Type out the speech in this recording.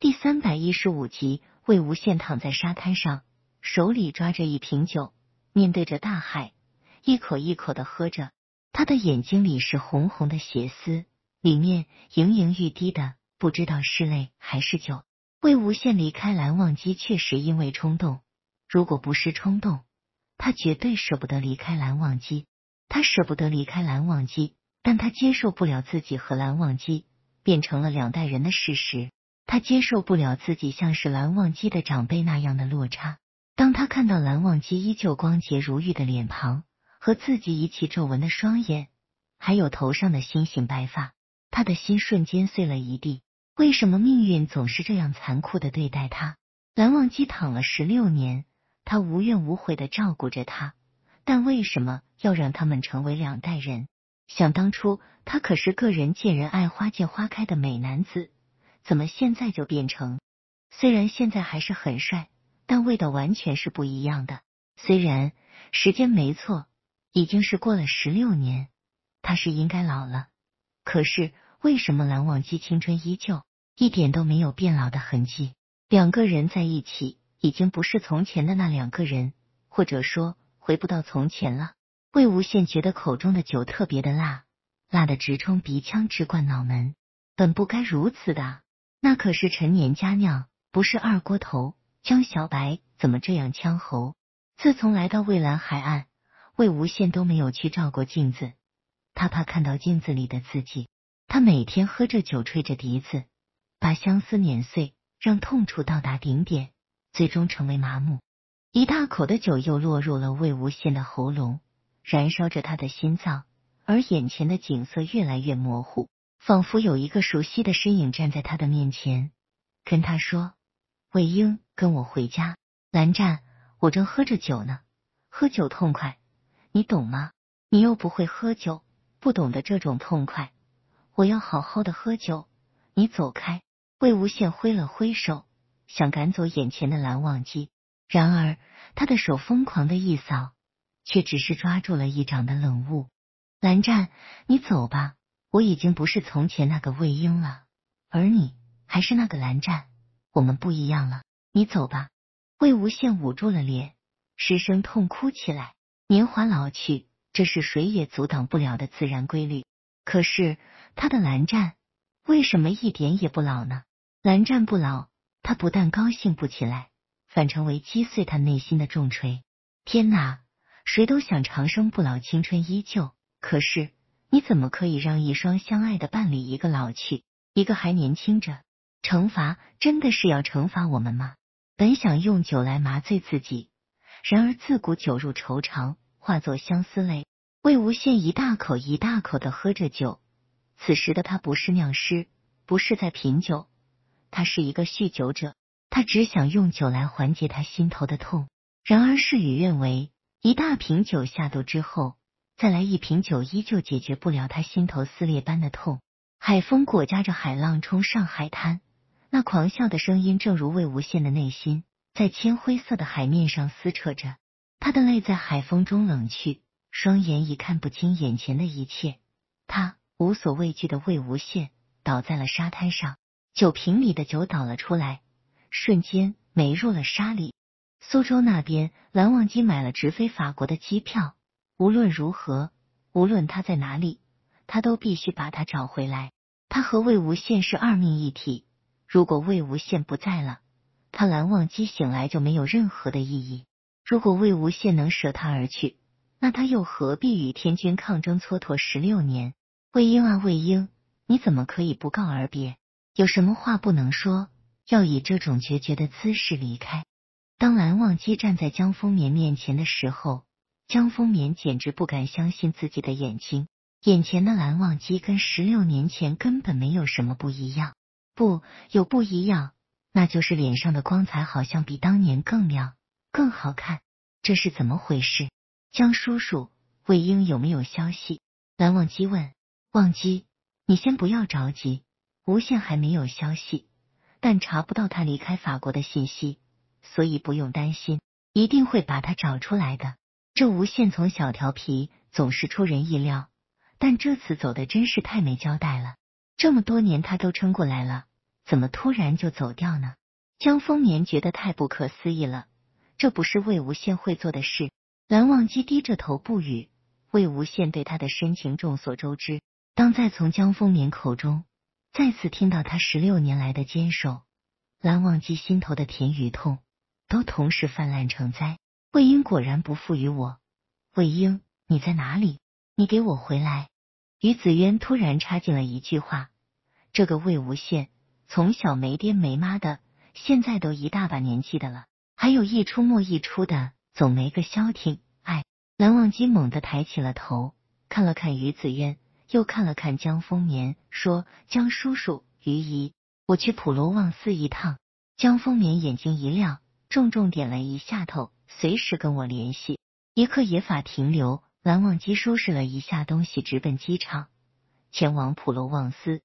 第三百一十五集，魏无羡躺在沙滩上，手里抓着一瓶酒，面对着大海，一口一口的喝着。他的眼睛里是红红的血丝，里面盈盈欲滴的，不知道是泪还是酒。魏无羡离开蓝忘机，确实因为冲动。如果不是冲动，他绝对舍不得离开蓝忘机。他舍不得离开蓝忘机，但他接受不了自己和蓝忘机变成了两代人的事实。他接受不了自己像是蓝忘机的长辈那样的落差。当他看到蓝忘机依旧光洁如玉的脸庞，和自己一起皱纹的双眼，还有头上的星星白发，他的心瞬间碎了一地。为什么命运总是这样残酷的对待他？蓝忘机躺了十六年，他无怨无悔的照顾着他，但为什么要让他们成为两代人？想当初，他可是个人见人爱、花见花开的美男子。怎么现在就变成？虽然现在还是很帅，但味道完全是不一样的。虽然时间没错，已经是过了十六年，他是应该老了。可是为什么蓝忘机青春依旧，一点都没有变老的痕迹？两个人在一起，已经不是从前的那两个人，或者说回不到从前了。魏无羡觉得口中的酒特别的辣，辣的直冲鼻腔，直灌脑门。本不该如此的。那可是陈年佳酿，不是二锅头。江小白怎么这样呛喉？自从来到蔚蓝海岸，魏无羡都没有去照过镜子，他怕看到镜子里的自己。他每天喝着酒，吹着笛子，把相思碾碎，让痛楚到达顶点，最终成为麻木。一大口的酒又落入了魏无羡的喉咙，燃烧着他的心脏，而眼前的景色越来越模糊。仿佛有一个熟悉的身影站在他的面前，跟他说：“魏婴，跟我回家。”蓝湛，我正喝着酒呢，喝酒痛快，你懂吗？你又不会喝酒，不懂得这种痛快。我要好好的喝酒，你走开。魏无羡挥了挥手，想赶走眼前的蓝忘机，然而他的手疯狂的一扫，却只是抓住了一掌的冷雾。蓝湛，你走吧。我已经不是从前那个魏婴了，而你还是那个蓝湛，我们不一样了。你走吧。魏无羡捂住了脸，失声痛哭起来。年华老去，这是谁也阻挡不了的自然规律。可是他的蓝湛为什么一点也不老呢？蓝湛不老，他不但高兴不起来，反成为击碎他内心的重锤。天哪，谁都想长生不老，青春依旧，可是。你怎么可以让一双相爱的伴侣一个老去，一个还年轻着？惩罚真的是要惩罚我们吗？本想用酒来麻醉自己，然而自古酒入愁肠，化作相思泪。魏无羡一大口一大口的喝着酒，此时的他不是酿诗，不是在品酒，他是一个酗酒者。他只想用酒来缓解他心头的痛，然而事与愿违，一大瓶酒下肚之后。再来一瓶酒，依旧解决不了他心头撕裂般的痛。海风裹夹着海浪冲上海滩，那狂笑的声音，正如魏无羡的内心，在浅灰色的海面上撕扯着。他的泪在海风中冷去，双眼已看不清眼前的一切。他无所畏惧的魏无羡倒在了沙滩上，酒瓶里的酒倒了出来，瞬间没入了沙里。苏州那边，蓝忘机买了直飞法国的机票。无论如何，无论他在哪里，他都必须把他找回来。他和魏无羡是二命一体，如果魏无羡不在了，他蓝忘机醒来就没有任何的意义。如果魏无羡能舍他而去，那他又何必与天君抗争蹉跎十六年？魏婴啊，魏婴，你怎么可以不告而别？有什么话不能说？要以这种决绝的姿势离开？当蓝忘机站在江风眠面前的时候。江丰眠简直不敢相信自己的眼睛，眼前的蓝忘机跟十六年前根本没有什么不一样，不，有不一样，那就是脸上的光彩好像比当年更亮、更好看，这是怎么回事？江叔叔，魏婴有没有消息？蓝忘机问。忘机，你先不要着急，无羡还没有消息，但查不到他离开法国的信息，所以不用担心，一定会把他找出来的。这无限从小调皮，总是出人意料，但这次走的真是太没交代了。这么多年他都撑过来了，怎么突然就走掉呢？江丰年觉得太不可思议了，这不是魏无羡会做的事。蓝忘机低着头不语，魏无羡对他的深情众所周知。当再从江丰年口中再次听到他十六年来的坚守，蓝忘机心头的甜与痛都同时泛滥成灾。魏婴果然不负于我。魏婴，你在哪里？你给我回来！于子渊突然插进了一句话：“这个魏无羡从小没爹没妈的，现在都一大把年纪的了，还有一出没一出的，总没个消停。”哎，蓝忘机猛地抬起了头，看了看于子渊，又看了看江丰年，说：“江叔叔，于姨，我去普罗旺斯一趟。”江丰年眼睛一亮，重重点了一下头。随时跟我联系，一刻也法停留。蓝忘机收拾了一下东西，直奔机场，前往普罗旺斯。